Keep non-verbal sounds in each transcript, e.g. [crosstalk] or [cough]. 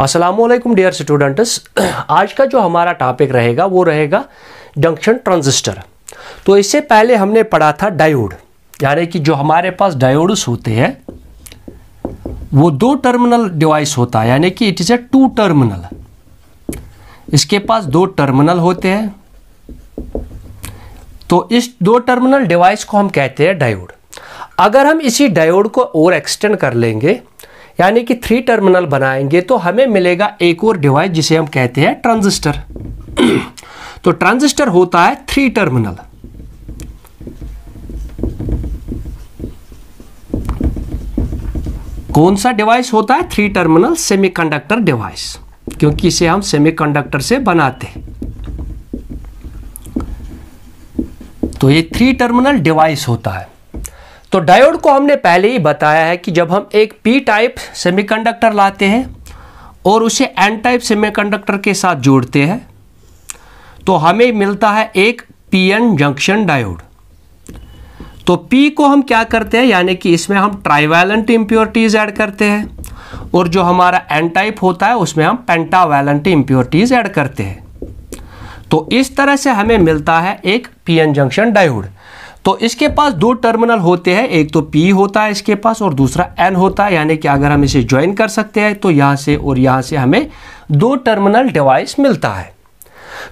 Aslam dear students आज का जो हमारा टॉपिक रहेगा वो रहेगा जंक्शन ट्रांजिस्टर तो इससे पहले हमने पढ़ा था डायोड यानी कि जो हमारे पास डायोड्स होते हैं वो दो टर्मिनल डिवाइस होता है यानी कि it is a two terminal इसके पास दो टर्मिनल होते हैं तो इस दो टर्मिनल डिवाइस को हम कहते हैं डायोड अगर हम इसी डायोड को और एक्सटेंड कर लेंगे यानी कि थ्री टर्मिनल बनाएंगे तो हमें मिलेगा एक और डिवाइस जिसे हम कहते हैं ट्रांजिस्टर तो ट्रांजिस्टर होता है थ्री टर्मिनल कौन सा डिवाइस होता है थ्री टर्मिनल सेमीकंडक्टर डिवाइस क्योंकि इसे हम सेमीकंडक्टर से बनाते हैं तो ये थ्री टर्मिनल डिवाइस होता है तो डायोड को हमने पहले ही बताया है कि जब हम एक पी टाइप सेमीकंडक्टर लाते हैं और उसे एन टाइप सेमीकंडक्टर के साथ जोड़ते हैं तो हमें मिलता है एक पीएन जंक्शन डायोड तो पी को हम क्या करते हैं यानी कि इसमें हम ट्राइवैलेंट इंप्योरिटीज ऐड करते हैं और जो हमारा एन टाइप होता है उसमें हम पेंटावैलेंट इंप्योरिटीज ऐड करते हैं तो इस तरह से हमें मिलता है एक पीएन जंक्शन डायोड तो इसके पास दो टर्मिनल होते हैं एक तो पी होता है इसके पास और दूसरा एन होता है यानी कि अगर हम इसे ज्वाइन कर सकते हैं तो यहाँ से और यहाँ से हमें दो टर्मिनल डिवाइस मिलता है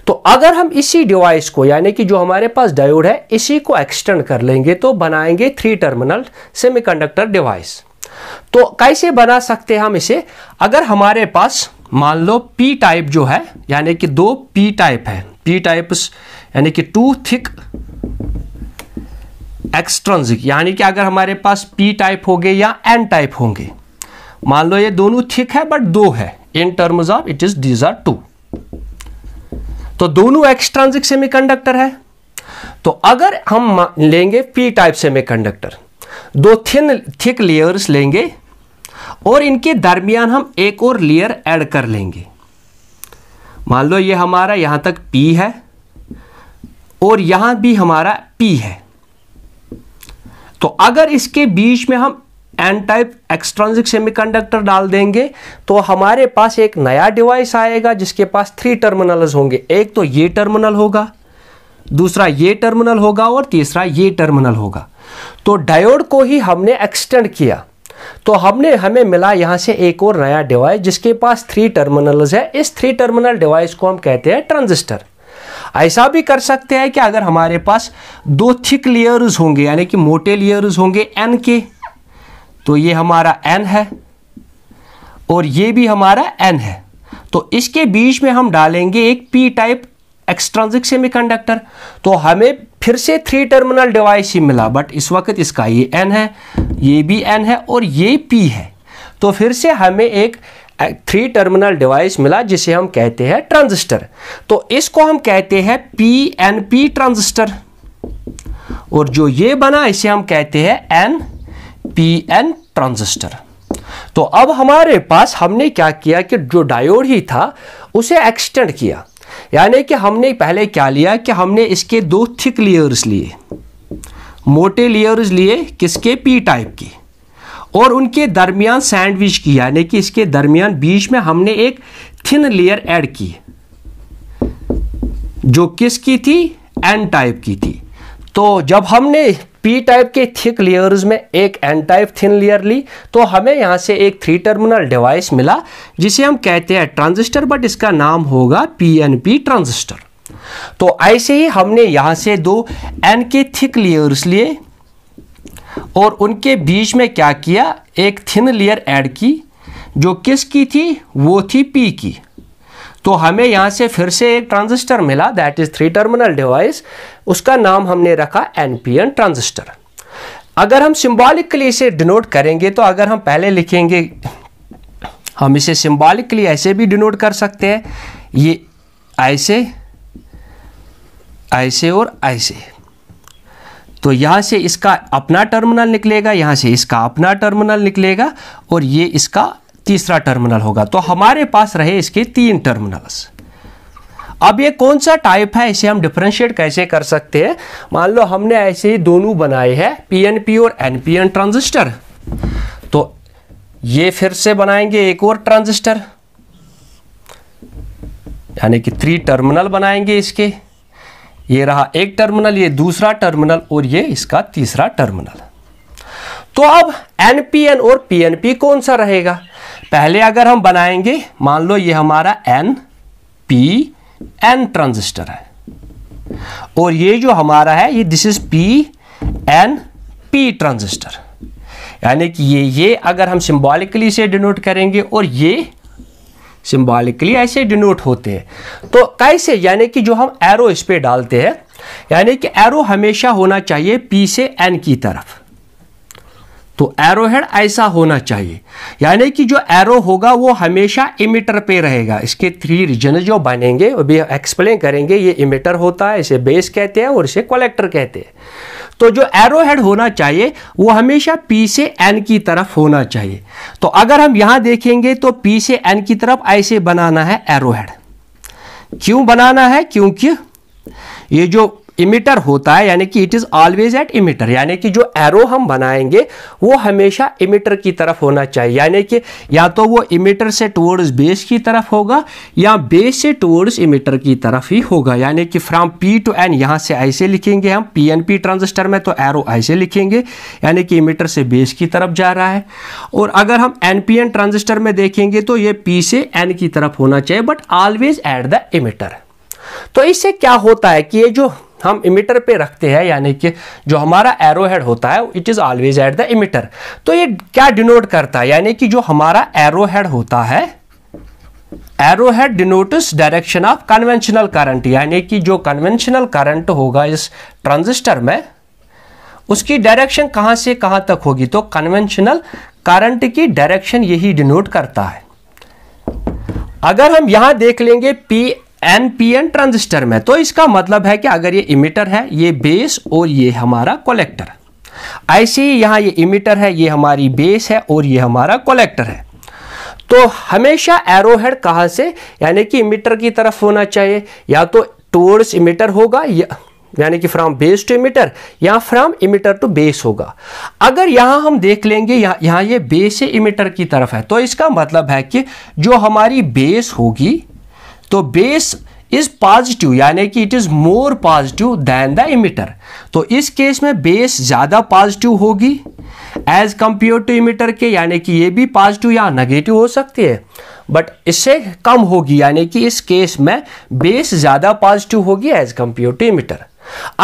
तो अगर हम इसी डिवाइस को यानी कि जो हमारे पास डायोड है इसी को एक्सटेंड कर लेंगे तो बनाएंगे थ्री टर्मिनल सेमीकंडक्टर डिवाइस तो कैसे बना सकते हैं हम इसे अगर हमारे पास मान लो पी टाइप जो है यानी कि दो पी टाइप है पी टाइप्स यानी कि टू थिक एक्सट्रॉन्जिक यानी कि अगर हमारे पास पी टाइप होंगे या एन टाइप होंगे मान लो ये दोनों थिक है बट दो है in terms of it is these are two तो दोनों सेमी सेमीकंडक्टर है तो अगर हम लेंगे पी टाइप सेमीकंडक्टर दो थिन थिक लेयर्स लेंगे और इनके दरमियान हम एक और लेयर ऐड कर लेंगे मान लो ये हमारा यहां तक पी है और यहां भी हमारा पी है तो अगर इसके बीच में हम एन टाइप सेमी सेमीकंडक्टर डाल देंगे तो हमारे पास एक नया डिवाइस आएगा जिसके पास थ्री टर्मिनल्स होंगे एक तो ये टर्मिनल होगा दूसरा ये टर्मिनल होगा और तीसरा ये टर्मिनल होगा तो डायोड को ही हमने एक्सटेंड किया तो हमने हमें मिला यहां से एक और नया डिवाइस जिसके पास थ्री टर्मिनल्स है इस थ्री टर्मिनल डिवाइस को हम कहते हैं ट्रांजिस्टर ऐसा भी कर सकते हैं कि अगर हमारे पास दो थिक लेयर्स होंगे यानी कि मोटे लेयर्स होंगे एन के तो ये हमारा एन है और ये भी हमारा एन है तो इसके बीच में हम डालेंगे एक पी टाइप एक्सट्रांजिक सेमीकंडक्टर तो हमें फिर से थ्री टर्मिनल डिवाइस ही मिला बट इस वक्त इसका ये एन है ये भी एन है और ये पी है तो फिर से हमें एक थ्री टर्मिनल डिवाइस मिला जिसे हम कहते हैं ट्रांजिस्टर तो इसको हम कहते हैं पी एन पी ट्रांजिस्टर और जो ये बना इसे हम कहते हैं एन पी एन ट्रांजिस्टर तो अब हमारे पास हमने क्या किया कि जो डायोड ही था उसे एक्सटेंड किया यानी कि हमने पहले क्या लिया कि हमने इसके दो थिक लेयर्स लिए मोटे लेयर्स लिए किसके पी टाइप की और उनके दरमियान सैंडविच की यानी कि इसके दरमियान बीच में हमने एक थिन लेयर ऐड की जो किसकी थी एन टाइप की थी तो जब हमने पी टाइप के थिक लेयर्स में एक एन टाइप थिन लेयर ली तो हमें यहाँ से एक थ्री टर्मिनल डिवाइस मिला जिसे हम कहते हैं ट्रांजिस्टर बट इसका नाम होगा पी एन पी ट्रांजिस्टर तो ऐसे ही हमने यहाँ से दो एन के थिक लेयर्स लिए और उनके बीच में क्या किया एक थिन लेयर ऐड की जो किसकी थी वो थी पी की तो हमें यहाँ से फिर से एक ट्रांजिस्टर मिला that is three terminal device उसका नाम हमने रखा एनपीएन ट्रांजिस्टर अगर हम सिम्बॉलिकली इसे डिनोट करेंगे तो अगर हम पहले लिखेंगे हम इसे सिम्बॉलिकली ऐसे भी डिनोट कर सकते हैं ये ऐसे ऐसे और ऐसे तो यहाँ से इसका अपना टर्मिनल निकलेगा यहाँ से इसका अपना टर्मिनल निकलेगा और ये इसका तीसरा टर्मिनल होगा तो हमारे पास रहे इसके तीन टर्मिनल्स अब ये कौन सा टाइप है इसे हम डिफ्रेंशिएट कैसे कर सकते हैं मान लो हमने ऐसे ही दोनों बनाए हैं पीएनपी और एनपीएन ट्रांजिस्टर तो ये फिर से बनाएंगे एक और ट्रांजिस्टर यानी कि थ्री टर्मिनल बनाएंगे इसके ये रहा एक टर्मिनल ये दूसरा टर्मिनल और ये इसका तीसरा टर्मिनल तो अब एनपीएन और पीएनपी कौन सा रहेगा पहले अगर हम बनाएंगे मान लो ये हमारा एन पी एन ट्रांजिस्टर है और ये जो हमारा है ये this is P N P transistor यानी कि ये ये अगर हम सिम्बॉलिकली से डिनोट करेंगे और ये सिम्बॉलिकली ऐसे डिनोट होते हैं तो कैसे यानी कि जो हम एरो इस पर डालते हैं यानी कि एरो हमेशा होना चाहिए पी से एन की तरफ तो एरो हेड ऐसा होना चाहिए यानी कि जो एरो होगा वो हमेशा इमिटर पे रहेगा इसके थ्री रीजन जो बनेंगे अभी एक्सप्लेन करेंगे ये इमिटर होता है इसे बेस कहते हैं और इसे कलेक्टर कहते हैं तो जो एरो हेड होना चाहिए वो हमेशा पी से एन की तरफ होना चाहिए तो अगर हम यहां देखेंगे तो पी से एन की तरफ ऐसे बनाना है एरो हेड क्यों बनाना है क्योंकि ये जो इमिटर होता है यानी कि it is always at emitter यानी कि जो एरो हम बनाएंगे वो हमेशा इमिटर की तरफ होना चाहिए यानी कि या तो वो इमिटर से टूवर्ड्स बेस की तरफ होगा या बेस से टूवर्ड्स इमिटर की तरफ ही होगा यानी कि फ्रॉम पी टू एन यहाँ से ऐसे लिखेंगे हम पी एन पी ट्रांजिस्टर में तो एरो ऐसे लिखेंगे यानी कि इमिटर से बेस की तरफ जा रहा है और अगर हम एन पी एन ट्रांजिस्टर में देखेंगे तो ये पी से एन की तरफ होना चाहिए but always at the emitter तो इससे क्या होता है कि ये जो हम इमिटर पे रखते हैं यानी कि जो हमारा एरो हेड होता है it is always at the emitter तो ये क्या डिनोट करता है यानी कि जो हमारा एरो हेड होता है arrow head denotes direction of conventional current यानी कि जो कन्वेंशनल करंट होगा इस ट्रांजिस्टर में उसकी डायरेक्शन कहाँ से कहाँ तक होगी तो कन्वेंशनल करंट की डायरेक्शन यही डिनोट करता है अगर हम यहां देख लेंगे पी एनपीएन ट्रांजिस्टर में तो इसका मतलब है कि अगर ये इमिटर है ये बेस और ये हमारा कलेक्टर ऐसे ही यहाँ ये इमिटर है ये हमारी बेस है और ये हमारा कलेक्टर है तो हमेशा एरोहेड कहाँ से यानी कि इमिटर की तरफ होना चाहिए या तो टूवर्ड्स इमिटर होगा या यानी कि फ्रॉम बेस टू इमिटर या फ्रॉम इमिटर टू बेस होगा अगर यहाँ हम देख लेंगे यहाँ ये बेस से इमिटर की तरफ है तो इसका मतलब है कि जो हमारी बेस होगी तो बेस इज पॉजिटिव यानी कि it is more positive than the emitter तो इस केस में बेस ज़्यादा पॉजिटिव होगी एज कंपेयर टू इमिटर के यानी कि ये भी पॉजिटिव या नेगेटिव हो सकती है बट इससे कम होगी यानी कि इस केस में बेस ज़्यादा पॉजिटिव होगी एज कंपेयर टू इमिटर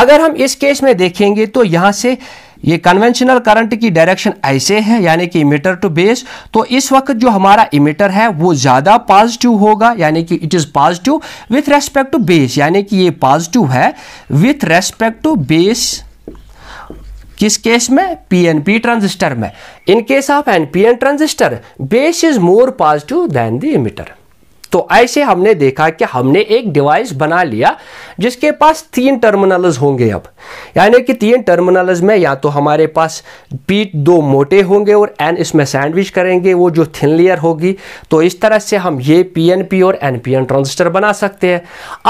अगर हम इस केस में देखेंगे तो यहां से ये कन्वेंशनल करंट की डायरेक्शन ऐसे है यानी कि इमीटर टू बेस तो इस वक्त जो हमारा इमीटर है वो ज़्यादा पॉजिटिव होगा यानी कि it is positive with respect to base यानी कि ये पॉजिटिव है विथ रेस्पेक्ट टू बेस किस केस में पीएनपी ट्रांजिस्टर में in case of NPN transistor base is more positive than the emitter तो ऐसे हमने देखा कि हमने एक डिवाइस बना लिया जिसके पास तीन टर्मिनल्स होंगे अब यानी कि तीन टर्मिनल्स में या तो हमारे पास पी दो मोटे होंगे और एन इसमें सैंडविच करेंगे वो जो थिन लेयर होगी तो इस तरह से हम ये पीएनपी और एनपीएन ट्रांजिस्टर बना सकते हैं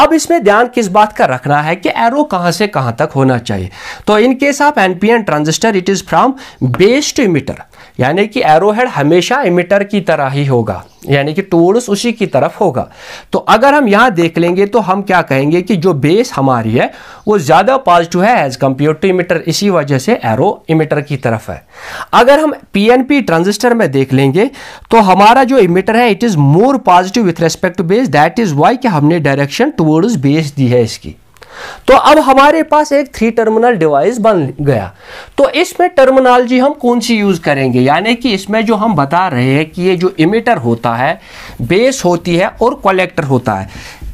अब इसमें ध्यान किस बात का रखना है कि एरो कहाँ से कहाँ तक होना चाहिए तो in case of NPN transistor it is from best meter यानी कि एरोहेड हमेशा इमिटर की तरह ही होगा यानी कि टोर्स उसी की तरफ होगा तो अगर हम यहाँ देख लेंगे तो हम क्या कहेंगे कि जो बेस हमारी है वो ज़्यादा पॉजिटिव है एज कम्पेयर टू इमिटर इसी वजह से एरो इमिटर की तरफ है अगर हम पी ट्रांजिस्टर में देख लेंगे तो हमारा जो इमिटर है it is more positive with respect to base that is why कि हमने डायरेक्शन टूवर्ड्स बेस दी है इसकी तो अब हमारे पास एक थ्री टर्मिनल डिवाइस बन गया तो इसमें टर्मिनोलॉजी हम कौन सी यूज़ करेंगे यानी कि इसमें जो हम बता रहे हैं कि ये जो इमिटर होता है बेस होती है और कलेक्टर होता है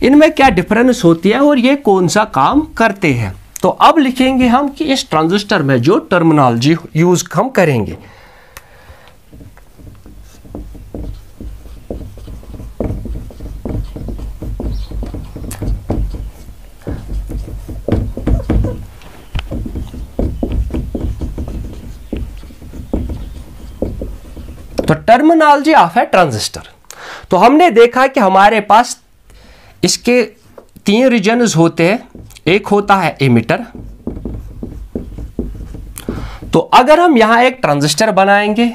इनमें क्या डिफरेंस होती है और ये कौन सा काम करते हैं तो अब लिखेंगे हम कि इस ट्रांजिस्टर में जो टर्मिनोलॉजी यूज़ हम करेंगे तो टर्मिनोलॉजी ऑफ है ट्रांजिस्टर तो हमने देखा कि हमारे पास इसके तीन रीजन होते हैं एक होता है एमिटर तो अगर हम यहां एक ट्रांजिस्टर बनाएंगे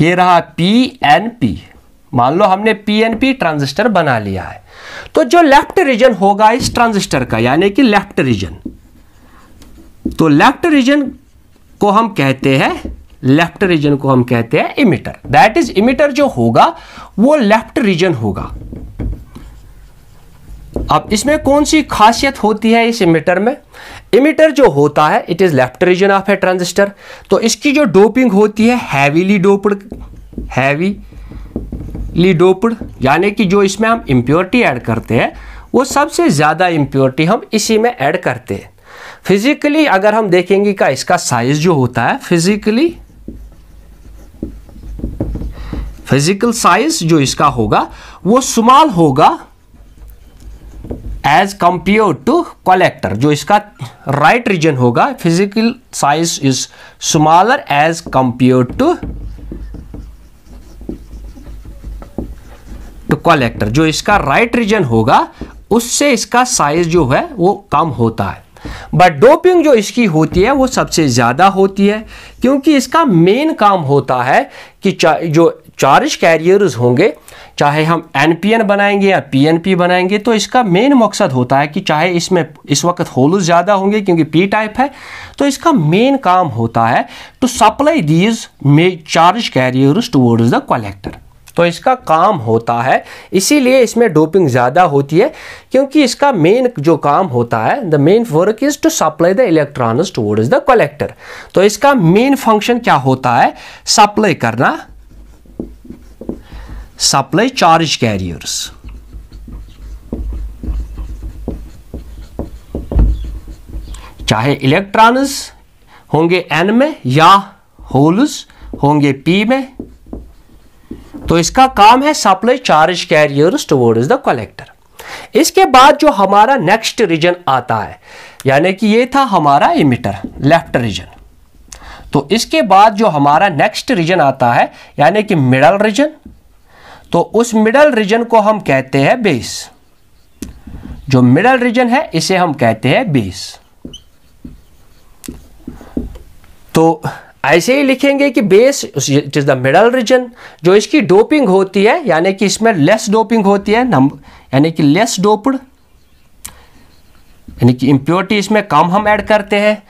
ये रहा पी एन पी मान लो हमने पीएनपी ट्रांजिस्टर बना लिया है तो जो लेफ्ट रीजन होगा इस ट्रांजिस्टर का यानी कि लेफ्ट रीजन तो लेफ्ट रीजन को हम कहते हैं लेफ्ट रीजन को हम कहते हैं इमिटर दैट इज इमिटर जो होगा वो लेफ्ट रीजन होगा अब इसमें कौन सी खासियत होती है इस इमिटर में इमिटर जो होता है it is left region of a transistor तो इसकी जो डोपिंग होती है हैवीली डोप्ड हैवी लीडोपड यानी कि जो इसमें हम इम्प्योरिटी ऐड करते हैं वो सबसे ज़्यादा इम्प्योरिटी हम इसी में ऐड करते हैं फिजिकली अगर हम देखेंगे का इसका साइज जो होता है फिजिकली फिजिकल साइज जो इसका होगा वो स्मॉल होगा एज कंपेयर टू कलेक्टर जो इसका राइट रीजन होगा physical size is smaller as compare to to collector जो इसका राइट रीजन होगा उससे इसका साइज जो है वो कम होता है बट डोपिंग जो इसकी होती है वो सबसे ज़्यादा होती है क्योंकि इसका मेन काम होता है कि चा, जो चार्ज कैरियर्स होंगे चाहे हम एन बनाएंगे या पी बनाएंगे तो इसका मेन मकसद होता है कि चाहे इसमें इस वक्त होल्स ज़्यादा होंगे क्योंकि पी टाइप है तो इसका मेन काम होता है to supply these may charge carriers towards the collector तो इसका काम होता है इसीलिए इसमें डोपिंग ज़्यादा होती है क्योंकि इसका मेन जो काम होता है the main work is to supply the electrons towards the collector तो इसका मेन फंक्शन क्या होता है सप्लाई करना सप्लाई चार्ज कैरियर्स चाहे इलेक्ट्रॉन्स होंगे एन में या होल्स होंगे पी में तो इसका काम है supply charge carriers towards the collector इसके बाद जो हमारा नेक्स्ट रीजन आता है यानी कि ये था हमारा इमिटर लेफ्ट रीजन तो इसके बाद जो हमारा नेक्स्ट रीजन आता है यानी कि मिडल रीजन तो उस मिडल रीजन को हम कहते हैं बेस जो मिडल रीजन है इसे हम कहते हैं बेस तो ऐसे ही लिखेंगे कि base it is the middle region जो इसकी डोपिंग होती है यानी कि इसमें लेस डोपिंग होती है यानी कि लेस डोपड यानी कि इम्प्योरिटी इसमें कम हम ऐड करते हैं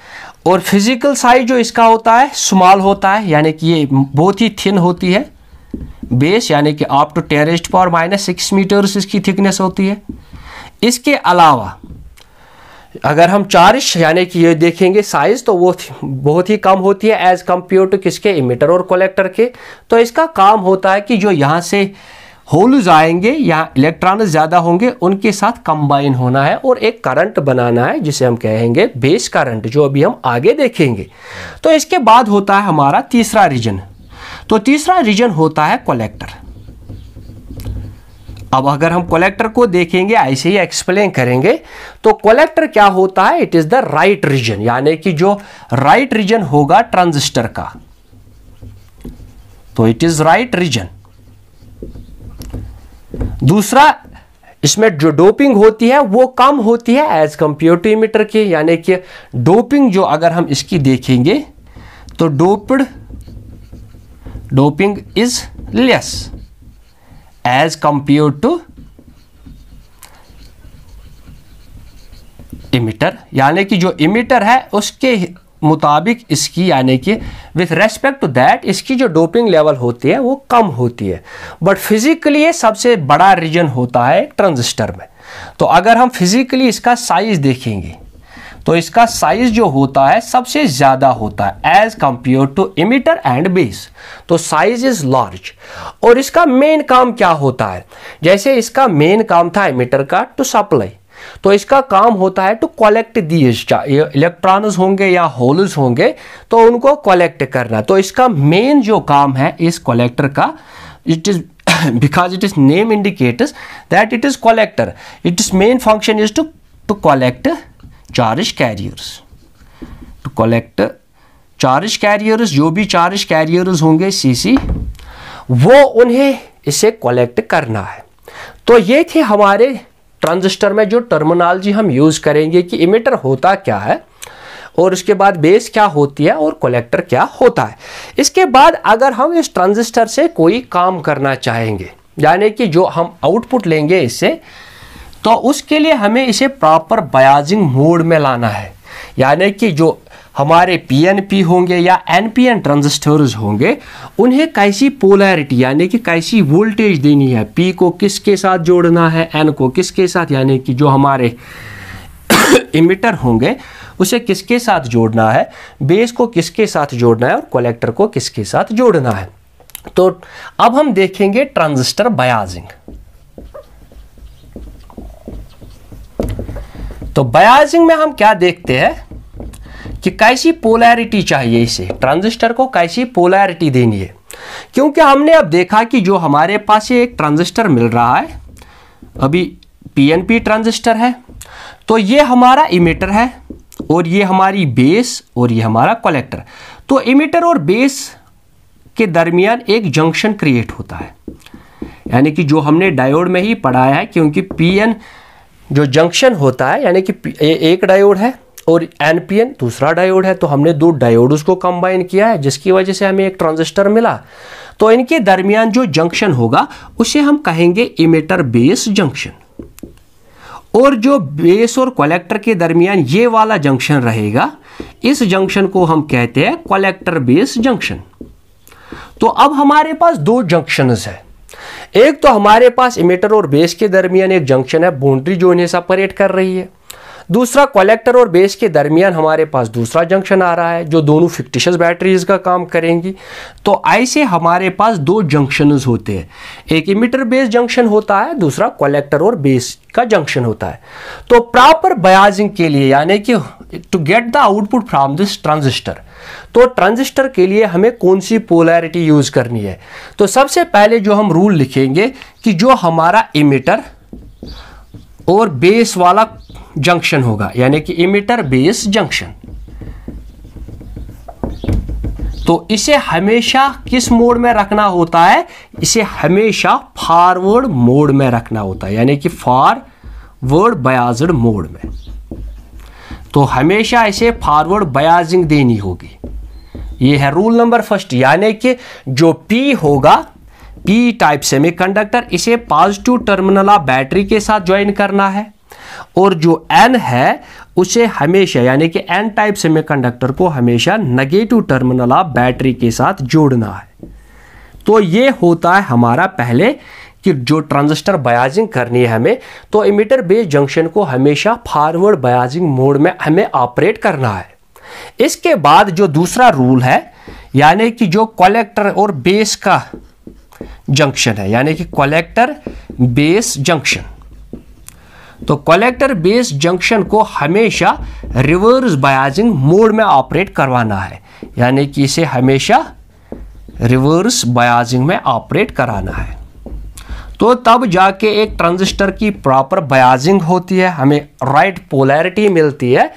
और फिजिकल साइज जो इसका होता है स्मॉल होता है यानी कि ये बहुत ही थिन होती है बेस यानी कि आप टू टेरेस्ट पावर माइनस सिक्स मीटर्स इसकी थिकनेस होती है इसके अलावा अगर हम चार यानी कि ये देखेंगे साइज तो वो बहुत ही कम होती है एज कम्पेयर टू किसके इमिटर और कलेक्टर के तो इसका काम होता है कि जो यहाँ से होल्स आएंगे यहाँ इलेक्ट्रॉन ज़्यादा होंगे उनके साथ कंबाइन होना है और एक करंट बनाना है जिसे हम कहेंगे बेस करंट जो अभी हम आगे देखेंगे तो इसके बाद होता है हमारा तीसरा रीजन तो तीसरा रीजन होता है कलेक्टर अब अगर हम कोलेक्टर को देखेंगे ऐसे ही एक्सप्लेन करेंगे तो कोलेक्टर क्या होता है it is the right region यानी कि जो राइट रीजन होगा ट्रांजिस्टर का तो इट इज राइट रीजन दूसरा इसमें जो डोपिंग होती है वो कम होती है एज कंपेयर टू मीटर के यानी कि डोपिंग जो अगर हम इसकी देखेंगे तो doped doping is less as compared to emitter यानी कि जो emitter है उसके मुताबिक इसकी यानी कि विथ रेस्पेक्ट टू दैट इसकी जो डोपिंग लेवल होती है वो कम होती है बट फिज़िकली ये सबसे बड़ा रीजन होता है ट्रांजिस्टर में तो अगर हम फिज़िकली इसका साइज़ देखेंगे तो इसका साइज जो होता है सबसे ज़्यादा होता है as compare to emitter and base तो साइज इज लार्ज और इसका मेन काम क्या होता है जैसे इसका मेन काम था इमीटर का टू सप्लाई तो इसका काम होता है टू कलेक्ट दीज इलेक्ट्रॉन्स होंगे या होल्स होंगे तो उनको कलेक्ट करना तो इसका मेन जो काम है इस कलेक्टर का it is it is name indicators that it is collector it is main function is to to collect charge carriers to collect charge carriers जो भी चार्ज कैरियर्स होंगे सीसी वो उन्हें इसे कलेक्ट करना है तो ये थे हमारे ट्रांजिस्टर में जो टर्मिनोलॉजी हम यूज़ करेंगे कि इमिटर होता क्या है और उसके बाद बेस क्या होती है और कलेक्टर क्या होता है इसके बाद अगर हम इस ट्रांजिस्टर से कोई काम करना चाहेंगे यानी कि जो हम आउटपुट लेंगे इससे तो उसके लिए हमें इसे प्रॉपर बयाजिंग मोड में लाना है यानी कि जो हमारे पीएनपी होंगे या एनपीएन ट्रांजिस्टर्स होंगे उन्हें कैसी पोलैरिटी यानी कि कैसी वोल्टेज देनी है पी को किसके साथ जोड़ना है एन को किसके साथ यानी कि जो हमारे इमिटर [coughs] होंगे उसे किसके साथ जोड़ना है बेस को किसके साथ जोड़ना है और कलेक्टर को किसके साथ जोड़ना है तो अब हम देखेंगे ट्रांजिस्टर बयाजिंग तो बयाजिंग में हम क्या देखते हैं कि कैसी पोलैरिटी चाहिए इसे ट्रांजिस्टर को कैसी पोलैरिटी देनी है क्योंकि हमने अब देखा कि जो हमारे पास एक ट्रांजिस्टर मिल रहा है अभी पीएनपी ट्रांजिस्टर है तो ये हमारा इमिटर है और ये हमारी बेस और ये हमारा कलेक्टर तो इमिटर और बेस के दरमियान एक जंक्शन क्रिएट होता है यानी कि जो हमने डायोड में ही पढ़ाया है क्योंकि पी एन जो जंक्शन होता है यानी कि एक डायोड है और एनपीएन दूसरा डायोड है तो हमने दो डायोड उसको कंबाइन किया है जिसकी वजह से हमें एक ट्रांजिस्टर मिला तो इनके दरमियान जो जंक्शन होगा उसे हम कहेंगे इमेटर बेस जंक्शन और जो बेस और कलेक्टर के दरमियान ये वाला जंक्शन रहेगा इस जंक्शन को हम कहते हैं कलेक्टर बेस जंक्शन तो अब हमारे पास दो जंक्शन है एक तो हमारे पास इमेटर और बेस के दरमियान एक जंक्शन है बाउंड्री जो इन्हें सेपरेट कर रही है दूसरा कलेक्टर और बेस के दरमियान हमारे पास दूसरा जंक्शन आ रहा है जो दोनों फिक्टिशस बैटरीज का काम करेंगी तो ऐसे हमारे पास दो जंक्शन होते हैं एक इमीटर बेस जंक्शन होता है दूसरा कलेक्टर और बेस का जंक्शन होता है तो प्रॉपर बयाजिंग के लिए यानी कि to get the output from this transistor तो ट्रांजिस्टर के लिए हमें कौन सी पोलैरिटी यूज़ करनी है तो सबसे पहले जो हम रूल लिखेंगे कि जो हमारा इमिटर और बेस वाला जंक्शन होगा यानी कि इमिटर बेस जंक्शन तो इसे हमेशा किस मोड में रखना होता है इसे हमेशा फॉरवर्ड मोड में रखना होता है यानी कि फॉरवर्ड बयाजड मोड में तो हमेशा इसे फॉरवर्ड बयाजिंग देनी होगी ये है रूल नंबर फर्स्ट यानी कि जो पी होगा पी टाइप सेमीकंडक्टर इसे पॉजिटिव टर्मिनल ऑफ बैटरी के साथ ज्वाइन करना है और जो एन है उसे हमेशा यानी कि एन टाइप सेमीकंडक्टर को हमेशा नेगेटिव टर्मिनल ऑफ बैटरी के साथ जोड़ना है तो ये होता है हमारा पहले कि जो ट्रांजिस्टर बयाजिंग करनी है हमें तो इमीटर बेस जंक्शन को हमेशा फॉरवर्ड बयाजिंग मोड में हमें ऑपरेट करना है इसके बाद जो दूसरा रूल है यानी कि जो कलेक्टर और बेस का जंक्शन है यानी कि कलेक्टर बेस जंक्शन तो कलेक्टर बेस जंक्शन को हमेशा रिवर्स बयाजिंग मोड में ऑपरेट करवाना है यानी कि इसे हमेशा रिवर्स बयाजिंग में ऑपरेट कराना है तो तब जाके एक ट्रांजिस्टर की प्रॉपर बयाजिंग होती है हमें राइट पोलैरिटी मिलती है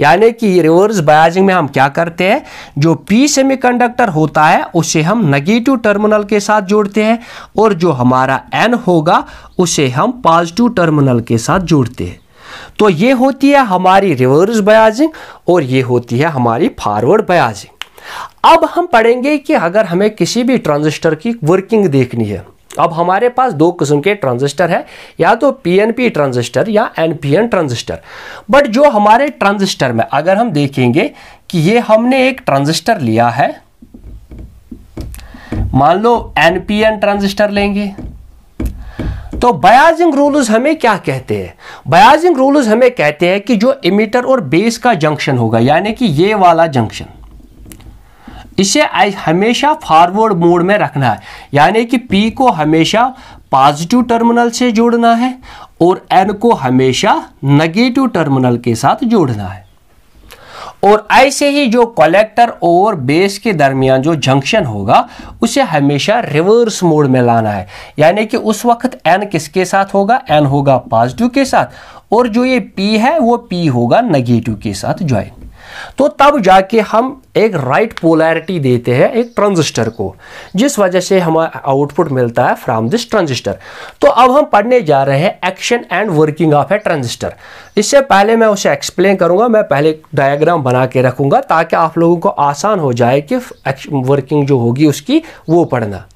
यानी कि रिवर्स बयाजिंग में हम क्या करते हैं जो पी सेमीकंडक्टर होता है उसे हम नेगेटिव टर्मिनल के साथ जोड़ते हैं और जो हमारा एन होगा उसे हम पॉजिटिव टर्मिनल के साथ जोड़ते हैं तो ये होती है हमारी रिवर्स बयाजिंग और ये होती है हमारी फॉरवर्ड बयाजिंग अब हम पढ़ेंगे कि अगर हमें किसी भी ट्रांजिस्टर की वर्किंग देखनी है अब हमारे पास दो किस्म के ट्रांजिस्टर है या तो पीएनपी ट्रांजिस्टर या एनपीएन ट्रांजिस्टर बट जो हमारे ट्रांजिस्टर में अगर हम देखेंगे कि ये हमने एक ट्रांजिस्टर लिया है मान लो एनपीएन ट्रांजिस्टर लेंगे तो बयाजिंग रूल्स हमें क्या कहते हैं बयाजिंग रूल्स हमें कहते हैं कि जो इमिटर और बेस का जंक्शन होगा यानी कि ये वाला जंक्शन इसे हमेशा फॉरवर्ड मोड में रखना है यानी कि पी को हमेशा पॉजिटिव टर्मिनल से जोड़ना है और एन को हमेशा नेगेटिव टर्मिनल के साथ जोड़ना है और ऐसे ही जो कलेक्टर और बेस के दरमियान जो जंक्शन होगा उसे हमेशा रिवर्स मोड में लाना है यानी कि उस वक्त एन किसके साथ होगा एन होगा पॉजिटिव के साथ और जो ये पी है वो पी होगा नेगेटिव के साथ ज्वाइन तो तब जाके हम एक राइट पोलैरिटी देते हैं एक ट्रांजिस्टर को जिस वजह से हमारा आउटपुट मिलता है फ्रॉम दिस ट्रांजिस्टर तो अब हम पढ़ने जा रहे हैं action and working of a transistor इससे पहले मैं उसे एक्सप्लेन करूंगा मैं पहले डायग्राम बना के रखूंगा ताकि आप लोगों को आसान हो जाए कि वर्किंग जो होगी उसकी वो पढ़ना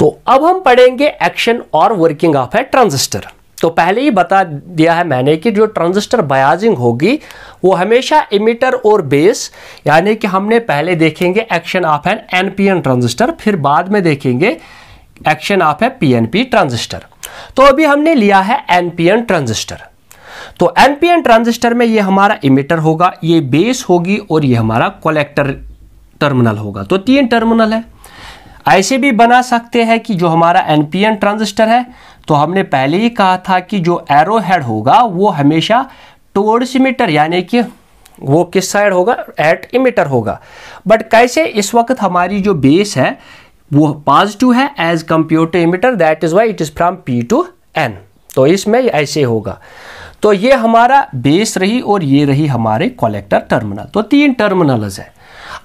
तो अब हम पढ़ेंगे एक्शन और वर्किंग ऑफ ए ट्रांजिस्टर तो पहले ही बता दिया है मैंने कि जो ट्रांजिस्टर बयाजिंग होगी वो हमेशा इमिटर और बेस यानी कि हमने पहले देखेंगे action of an NPN transistor फिर बाद में देखेंगे action of an PNP transistor तो अभी हमने लिया है एनपीएन ट्रांजिस्टर तो एनपीएन ट्रांजिस्टर में ये हमारा इमिटर होगा ये बेस होगी और ये हमारा कलेक्टर टर्मिनल होगा तो तीन टर्मिनल है ऐसे भी बना सकते हैं कि जो हमारा एनपीएन ट्रांजिस्टर है तो हमने पहले ही कहा था कि जो एरो हेड होगा वो हमेशा टुवर्ड्स इमिटर यानी कि वो किस साइड होगा एट इमिटर होगा बट कैसे इस वक्त हमारी जो बेस है वो पॉजिटिव है as compare to emitter that is why it is from P to N तो इसमें ऐसे होगा तो ये हमारा बेस रही और ये रही हमारे कलेक्टर टर्मिनल तो तीन टर्मिनल्स है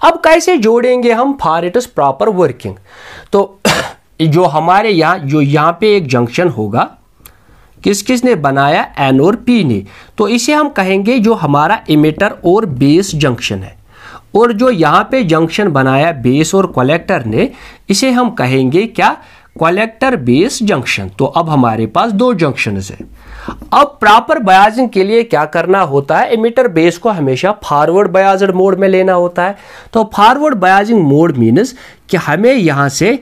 अब कैसे जोड़ेंगे हम for it is proper working तो जो हमारे यहाँ जो यहाँ पे एक जंक्शन होगा किस किस ने बनाया एन और पी ने तो इसे हम कहेंगे जो हमारा इमिटर और बेस जंक्शन है और जो यहाँ पे जंक्शन बनाया बेस और कलेक्टर ने इसे हम कहेंगे क्या कलेक्टर बेस जंक्शन तो अब हमारे पास दो जंक्शन है अब प्रॉपर बयाजिंग के लिए क्या करना होता है इमिटर बेस को हमेशा फॉरवर्ड बयाज मोड में लेना होता है तो फॉरवर्ड बयाजिंग मोड मीन्स कि हमें यहाँ से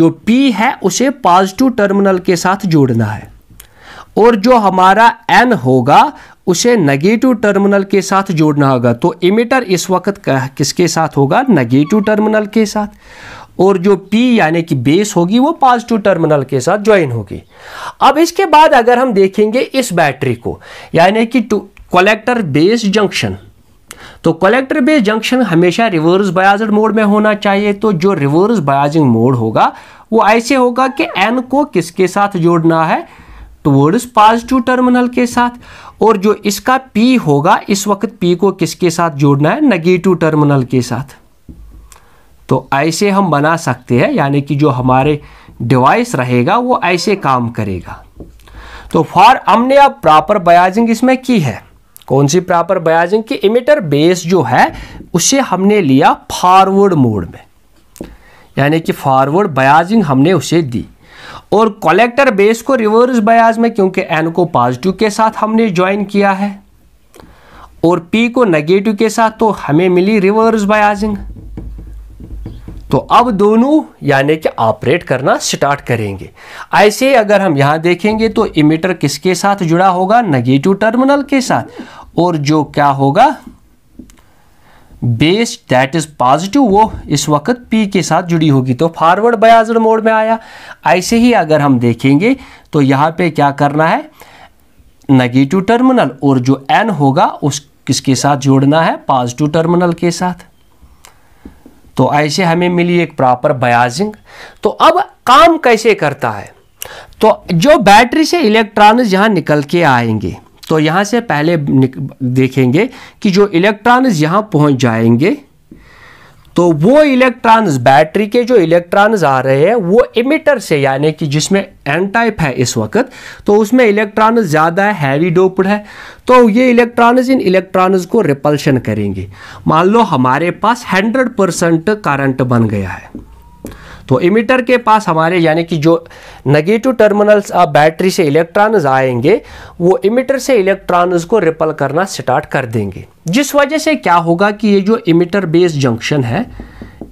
जो पी है उसे पॉजिटिव टर्मिनल के साथ जोड़ना है और जो हमारा एन होगा उसे नेगेटिव टर्मिनल के साथ जोड़ना होगा तो इमिटर इस वक्त किसके साथ होगा नेगेटिव टर्मिनल के साथ और जो P यानी कि बेस होगी वो पॉजिटिव टर्मिनल के साथ ज्वाइन होगी अब इसके बाद अगर हम देखेंगे इस बैटरी को यानी कि टू कलेक्टर बेस जंक्शन तो कलेक्टर बेस जंक्शन हमेशा रिवर्स बयाजड मोड में होना चाहिए तो जो रिवर्स बयाजिंग मोड होगा वो ऐसे होगा कि एन को किसके साथ जोड़ना है टूवर्ड्स पॉजिटिव टर्मिनल के साथ और जो इसका पी होगा इस वक्त पी को किसके साथ जोड़ना है नेगेटिव टर्मिनल के साथ तो ऐसे हम बना सकते हैं यानी कि जो हमारे डिवाइस रहेगा वो ऐसे काम करेगा तो फॉर हमने अब प्रॉपर बयाजिंग इसमें की है कौन सी प्रॉपर बयाजिंग की इमिटर बेस जो है उसे हमने लिया फॉरवर्ड मोड में यानी कि फॉरवर्ड बयाजिंग हमने उसे दी और कलेक्टर बेस को रिवर्स बयाज में क्योंकि एन को पॉजिटिव के साथ हमने ज्वाइन किया है और पी को नेगेटिव के साथ तो हमें मिली रिवर्स बयाजिंग तो अब दोनों यानी कि ऑपरेट करना स्टार्ट करेंगे ऐसे अगर हम यहाँ देखेंगे तो इमीटर किसके साथ जुड़ा होगा नेगेटिव टर्मिनल के साथ और जो क्या होगा बेस दैट इज पॉजिटिव वो इस वक्त पी के साथ जुड़ी होगी तो फॉरवर्ड बयाजर मोड में आया ऐसे ही अगर हम देखेंगे तो यहाँ पे क्या करना है नेगेटिव टर्मिनल और जो एन होगा उस किसके साथ जोड़ना है पॉजिटिव टर्मिनल के साथ तो ऐसे हमें मिली एक प्रॉपर बयाजिंग तो अब काम कैसे करता है तो जो बैटरी से इलेक्ट्रॉन्स यहाँ निकल के आएंगे तो यहाँ से पहले देखेंगे कि जो इलेक्ट्रॉन्स यहाँ पहुँच जाएंगे तो वो इलेक्ट्रॉन्स बैटरी के जो इलेक्ट्रॉन्स आ रहे हैं वो इमिटर से यानी कि जिसमें एन टाइप है इस वक्त तो उसमें इलेक्ट्रॉन्स ज़्यादा है हैवी डोप्ड है तो ये इलेक्ट्रॉन्स इन इलेक्ट्रॉन्स को रिपल्शन करेंगे मान लो हमारे पास 100 परसेंट करंट बन गया है तो इमिटर के पास हमारे यानी कि जो नेगेटिव टर्मिनल्स आप बैटरी से इलेक्ट्रॉन्स आएंगे वो इमिटर से इलेक्ट्रॉन्स को रिपल करना स्टार्ट कर देंगे जिस वजह से क्या होगा कि ये जो इमिटर बेस जंक्शन है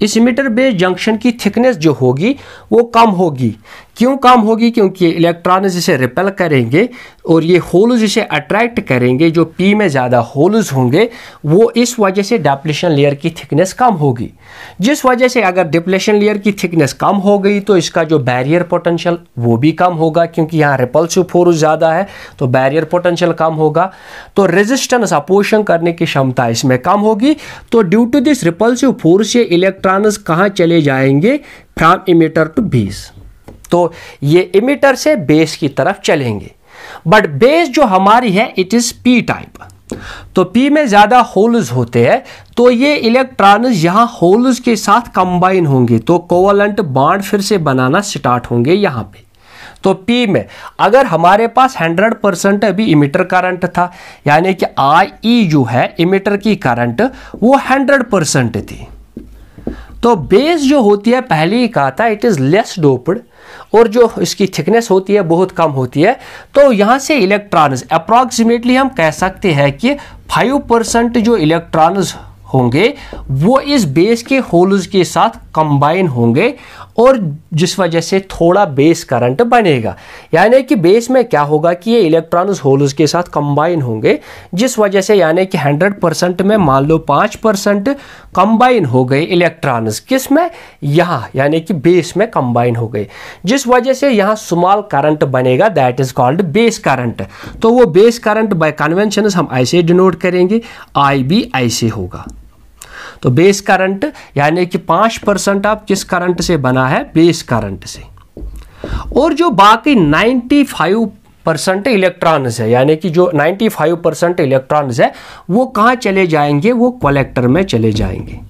इस इमिटर बेस जंक्शन की थिकनेस जो होगी वो कम होगी क्यों काम होगी क्योंकि इलेक्ट्रॉन जिसे रिपेल करेंगे और ये होल्स जिसे अट्रैक्ट करेंगे जो पी में ज़्यादा होल्स होंगे वो इस वजह से डेप्लेशन लेयर की थिकनेस कम होगी जिस वजह से अगर डिप्लेशन लेयर की थिकनेस कम हो गई तो इसका जो बैरियर पोटेंशियल वो भी कम होगा क्योंकि यहाँ रिपल्सिव फोर्स ज़्यादा है तो बैरियर पोटेंशियल कम होगा तो रेजिस्टेंस अपोषण करने की क्षमता इसमें कम होगी तो due to this repulsive force ये इलेक्ट्रॉनस कहाँ चले जाएंगे फ्राम इमीटर टू बीस तो ये इमिटर से बेस की तरफ चलेंगे बट बेस जो हमारी है इट इज़ पी टाइप तो पी में ज़्यादा होल्स होते हैं तो ये इलेक्ट्रॉन्स यहां होल्स के साथ कंबाइन होंगे तो कोवलेंट बाड फिर से बनाना स्टार्ट होंगे यहाँ पे तो पी में अगर हमारे पास 100 परसेंट अभी इमिटर करंट था यानी कि आई ई e जो है इमिटर की करंट वो 100 परसेंट थी तो बेस जो होती है पहले ही कहा था इट इज़ लेस डोप्ड और जो इसकी थिकनेस होती है बहुत कम होती है तो यहाँ से इलेक्ट्रॉन्स अप्रॉक्सीमेटली हम कह सकते हैं कि फाइव परसेंट जो इलेक्ट्रॉन्स होंगे वो इस बेस के होल्स के साथ कंबाइन होंगे और जिस वजह से थोड़ा बेस करंट बनेगा यानी कि बेस में क्या होगा कि ये इलेक्ट्रॉन्स होल्स के साथ कंबाइन होंगे जिस वजह से यानी कि 100 परसेंट में मान लो 5 परसेंट कंबाइन हो गए इलेक्ट्रॉन्स किस में यहाँ यानी कि बेस में कंबाइन हो गए जिस वजह से यहाँ स्मॉल करंट बनेगा that is called base current तो वो बेस करंट बाय कन्वेंशन हम ऐसे डिनोट करेंगे आई बी ऐसे होगा तो बेस करंट यानी कि पाँच परसेंट आप किस करंट से बना है बेस करंट से और जो बाकी 95 परसेंट इलेक्ट्रॉन्स है यानी कि जो 95 परसेंट इलेक्ट्रॉन्स है वो कहाँ चले जाएंगे वो कलेक्टर में चले जाएंगे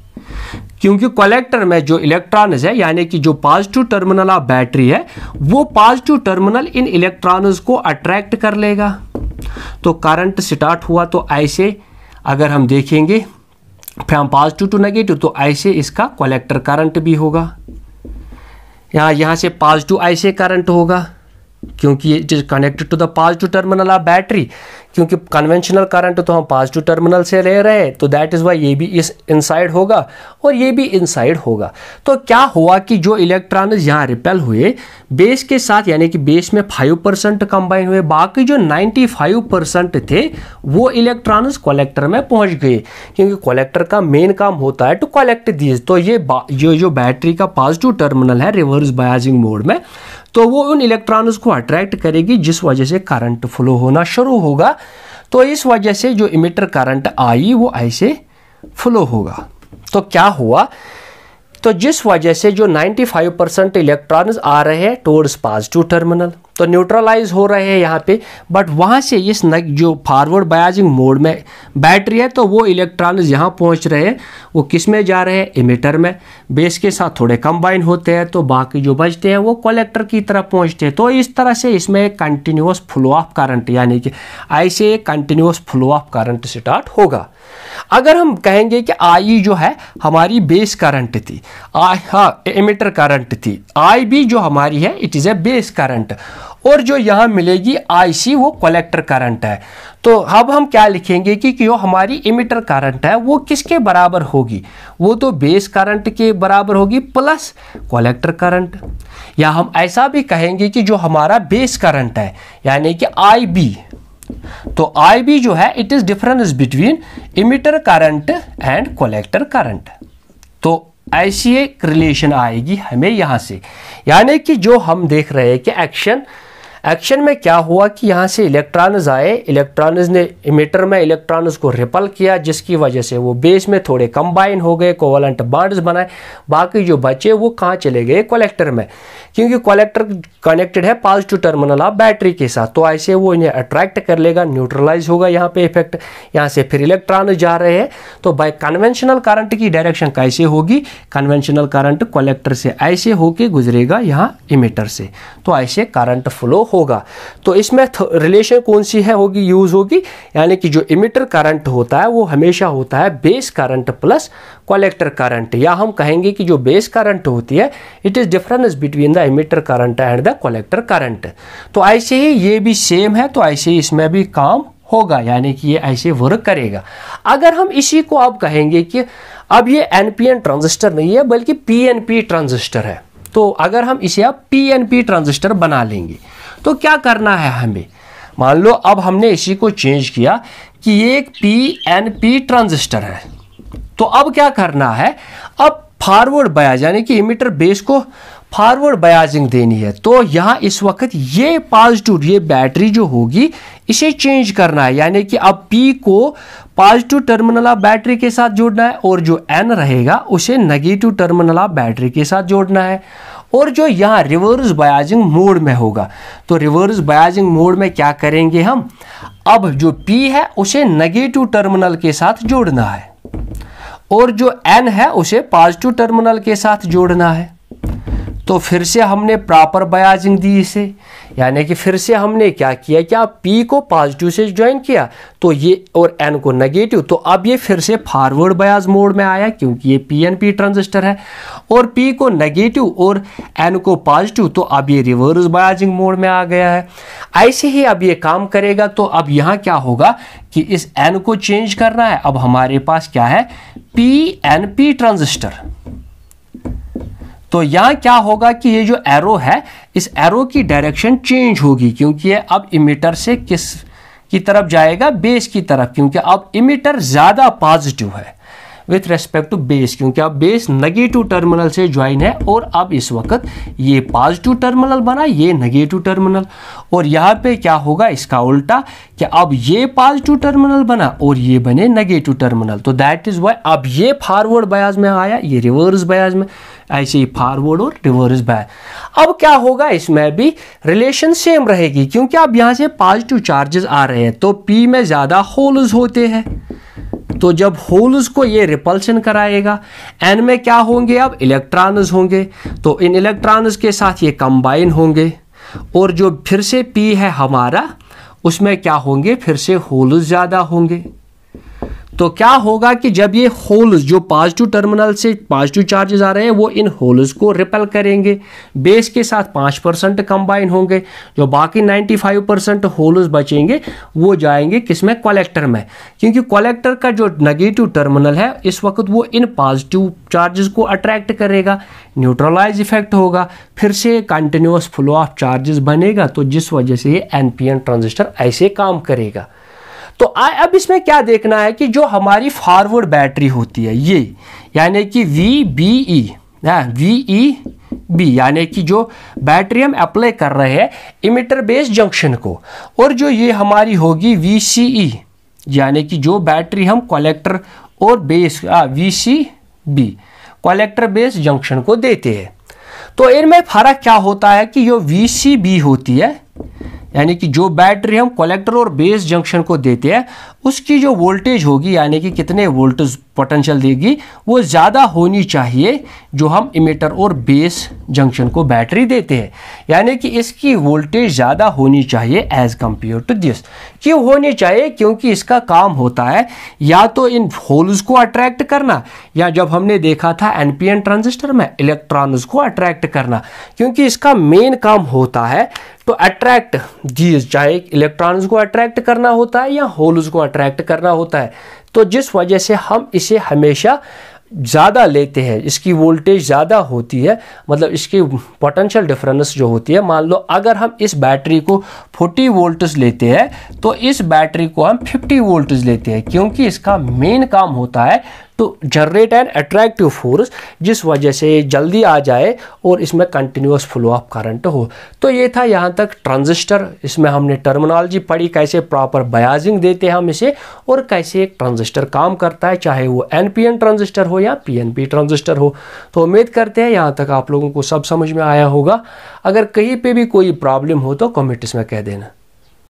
क्योंकि कलेक्टर में जो इलेक्ट्रॉन्स है यानी कि जो पॉजिटिव टर्मिनल ऑफ बैटरी है वो पॉजिटिव टर्मिनल इन इलेक्ट्रॉन्स को अट्रैक्ट कर लेगा तो करंट स्टार्ट हुआ तो ऐसे अगर हम देखेंगे फ्रॉम पॉजिटिव टू नेगेटिव तो ऐसे इसका कलेक्टर करंट भी होगा यहाँ यहाँ से पॉजिटिव ऐसे करंट होगा क्योंकि it is connected to the positive terminal of battery क्योंकि कन्वेंशनल करंट तो हम पॉजिटिव टर्मिनल से ले रहे हैं तो दैट इज़ वाई ये भी इस इनसाइड होगा और ये भी इनसाइड होगा तो क्या हुआ कि जो इलेक्ट्रॉन यहाँ रिपेल हुए बेस के साथ यानी कि बेस में फाइव परसेंट कंबाइन हुए बाकी जो नाइन्टी फाइव परसेंट थे वो इलेक्ट्रॉन्स कलेक्टर में पहुँच गए क्योंकि कलेक्टर का मेन काम होता है टू कलेक्ट दीज तो ये ये जो बैटरी का पॉजिटिव टर्मिनल है रिवर्स बायाजिंग मोड में तो वो उन इलेक्ट्रॉन्स को अट्रैक्ट करेगी जिस वजह से करंट फ्लो होना शुरू होगा तो इस वजह से जो इमिटर करंट आई वो ऐसे फ्लो होगा तो क्या हुआ तो जिस वजह से जो 95 परसेंट इलेक्ट्रॉन आ रहे हैं टूवर्ड्स पॉजिटिव टर्मिनल तो न्यूट्रलाइज हो रहे हैं यहाँ पे बट वहाँ से इस न जो फॉरवर्ड बायाजिंग मोड में बैटरी है तो वो इलेक्ट्रॉन्स यहाँ पहुँच रहे हैं वो किस में जा रहे हैं इमिटर में बेस के साथ थोड़े कंबाइन होते हैं तो बाकी जो बचते हैं वो कलेक्टर की तरफ पहुँचते हैं तो इस तरह से इसमें एक कंटिन्यूस फ्लो ऑफ करंट यानी कि ऐसे एक continuous flow of current start होगा अगर हम कहेंगे कि आई e जो है हमारी बेस करंट थी आई हाँ एमिटर करंट थी आई बी जो हमारी है it is a base current और जो यहाँ मिलेगी आई सी वो कलेक्टर करंट है तो अब हम क्या लिखेंगे कि जो हमारी इमिटर करंट है वो किसके बराबर होगी वो तो बेस करंट के बराबर होगी प्लस कलेक्टर करंट या हम ऐसा भी कहेंगे कि जो हमारा बेस करंट है यानी कि आई बी तो आई बी जो है it is difference between emitter current and collector current तो ऐसी एक रिलेशन आएगी हमें यहां से यानी कि जो हम देख रहे हैं कि एक्शन एक्शन में क्या हुआ कि यहाँ से इलेक्ट्रॉन्स आए इलेक्ट्रॉन्स ने इमीटर में इलेक्ट्रॉन्स को रिपल किया जिसकी वजह से वो बेस में थोड़े कंबाइन हो गए कोवलेंट बाड्स बनाए बाकी जो बचे वो कहाँ चले गए कलेक्टर में क्योंकि कलेक्टर कनेक्टेड है पॉजिटिव टर्मिनल ऑफ बैटरी के साथ तो ऐसे वो इन्हें अट्रैक्ट कर लेगा न्यूट्रलाइज होगा यहाँ पे इफेक्ट यहाँ से फिर इलेक्ट्रॉन जा रहे हैं तो बाई कन्वेंशनल करंट की डायरेक्शन कैसे होगी कन्वेंशनल करंट कलेक्टर से ऐसे होके गुजरेगा यहाँ इमीटर से तो ऐसे करंट फ्लो होगा तो इसमें रिलेशन कौन सी है होगी यूज़ होगी यानी कि जो इमिटर करंट होता है वो हमेशा होता है base current plus collector current या हम कहेंगे कि जो बेस करंट होती है it is difference between the emitter current and the collector current तो ऐसे ही ये भी सेम है तो ऐसे ही इसमें भी काम होगा यानी कि ये ऐसे वर्क करेगा अगर हम इसी को आप कहेंगे कि अब ये एन पी एन ट्रांजिस्टर नहीं है बल्कि पी एन पी ट्रांजिस्टर है तो अगर हम इसे आप पी एन पी ट्रांजिस्टर बना लेंगे तो क्या करना है हमें मान लो अब हमने इसी को चेंज किया कि ये एक पी एन पी ट्रांजिस्टर है तो अब क्या करना है अब फॉरवर्ड बयाज यानी कि इमिटर बेस को फॉरवर्ड बयाजिंग देनी है तो यहाँ इस वक्त ये पॉजिटिव ये बैटरी जो होगी इसे चेंज करना है यानी कि अब पी को पॉजिटिव टर्मिनल ऑफ बैटरी के साथ जोड़ना है और जो एन रहेगा उसे नेगेटिव टर्मिनल ऑफ बैटरी के साथ जोड़ना है और जो यहाँ रिवर्स बयाजिंग मोड में होगा तो रिवर्स बयाजिंग मोड में क्या करेंगे हम अब जो P है उसे नेगेटिव टर्मिनल के साथ जोड़ना है और जो N है उसे पॉजिटिव टर्मिनल के साथ जोड़ना है तो फिर से हमने प्रॉपर बयाजिंग दी इसे यानी कि फिर से हमने क्या किया क्या पी को पॉजिटिव से ज्वाइन किया तो ये और एन को नेगेटिव तो अब ये फिर से फॉरवर्ड बयाज मोड में आया क्योंकि ये पी एन पी ट्रांजिस्टर है और पी को नेगेटिव और एन को पॉजिटिव तो अब ये रिवर्स बयाजिंग मोड में आ गया है ऐसे ही अब ये काम करेगा तो अब यहाँ क्या होगा कि इस एन को चेंज करना है अब हमारे पास क्या है पी एन पी ट्रांजिस्टर तो यहाँ क्या होगा कि ये जो एरो है इस एरो की डायरेक्शन चेंज होगी क्योंकि ये अब इमिटर से किस की तरफ जाएगा बेस की तरफ क्योंकि अब इमिटर ज़्यादा पॉजिटिव है विथ रेस्पेक्ट टू बेस क्योंकि अब बेस नेगेटिव टर्मिनल से ज्वाइन है और अब इस वक्त ये पॉजिटिव टर्मिनल बना ये नेगेटिव टर्मिनल और यहाँ पे क्या होगा इसका उल्टा कि अब ये पॉजिटिव टर्मिनल बना और ये बने नेगेटिव टर्मिनल तो दैट इज़ वाई अब ये फॉरवर्ड बयाज में आया ये रिवर्स बयाज में ऐसे ही फॉरवर्ड और रिवर्स बाय अब क्या होगा इसमें भी रिलेशन सेम रहेगी क्योंकि अब यहाँ से पॉजिटिव चार्जेस आ रहे हैं तो पी में ज़्यादा होल्स होते हैं तो जब होल्स को ये रिपल्शन कराएगा एन में क्या होंगे अब इलेक्ट्रॉन्स होंगे तो इन इलेक्ट्रॉन्स के साथ ये कंबाइन होंगे और जो फिर से पी है हमारा उसमें क्या होंगे फिर से होल्स ज़्यादा होंगे तो क्या होगा कि जब ये होल्स जो पॉजिटिव टर्मिनल से पॉजिटिव चार्जेस आ रहे हैं वो इन होल्स को रिपेल करेंगे बेस के साथ पाँच परसेंट कंबाइन होंगे जो बाकी नाइन्टी फाइव परसेंट होल्स बचेंगे वो जाएंगे किस में कलेक्टर में क्योंकि कलेक्टर का जो नेगेटिव टर्मिनल है इस वक्त वो इन पॉजिटिव चार्जेस को अट्रैक्ट करेगा न्यूट्रलाइज इफेक्ट होगा फिर से कंटिन्यूस फ्लो ऑफ चार्जेस बनेगा तो जिस वजह से ये एन ट्रांजिस्टर ऐसे काम करेगा तो आ अब इसमें क्या देखना है कि जो हमारी फॉरवर्ड बैटरी होती है ये यानी कि V B E V E B यानी कि जो बैटरी हम अप्लाई कर रहे हैं इमिटर बेस्ड जंक्शन को और जो ये हमारी होगी वी सी ई यानी कि जो बैटरी हम कलेक्टर और base V C B collector base junction को देते हैं तो इनमें फ़र्क क्या होता है कि जो वी सी बी होती है यानी कि जो बैटरी हम कलेक्टर और बेस जंक्शन को देते हैं उसकी जो वोल्टेज होगी यानी कि कितने वोल्टेज पोटेंशियल देगी वो ज़्यादा होनी चाहिए जो हम इमीटर और बेस जंक्शन को बैटरी देते हैं यानी कि इसकी वोल्टेज ज़्यादा होनी चाहिए एज़ कम्पेयर टू दिस क्यों होनी चाहिए क्योंकि इसका काम होता है या तो इन होल्स को अट्रैक्ट करना या जब हमने देखा था एन ट्रांजिस्टर में इलेक्ट्रॉन्स को अट्रैक्ट करना क्योंकि इसका मेन काम होता है तो अट्रैक्ट जीज चाहे इलेक्ट्रॉन्स को अट्रैक्ट करना होता है या होल्स को अट्रैक्ट करना होता है तो जिस वजह से हम इसे हमेशा ज़्यादा लेते हैं इसकी वोल्टेज ज़्यादा होती है मतलब इसकी पोटेंशियल डिफरेंस जो होती है मान लो अगर हम इस बैटरी को 40 वोल्ट्स लेते हैं तो इस बैटरी को हम 50 वोल्ट्स लेते हैं क्योंकि इसका मेन काम होता है to generate an attractive force जिस वजह से जल्दी आ जाए और इसमें कंटिन्यूस फ्लो ऑफ करंट हो तो ये था यहाँ तक ट्रांजिस्टर इसमें हमने टर्मिनोलॉजी पढ़ी कैसे प्रॉपर बयाजिंग देते हैं हम इसे और कैसे एक ट्रांजिस्टर काम करता है चाहे वो एन ट्रांजिस्टर हो या पी ट्रांजिस्टर हो तो उम्मीद करते हैं यहाँ तक आप लोगों को सब समझ में आया होगा अगर कहीं पर भी कोई प्रॉब्लम हो तो कमेंट्स में कह देना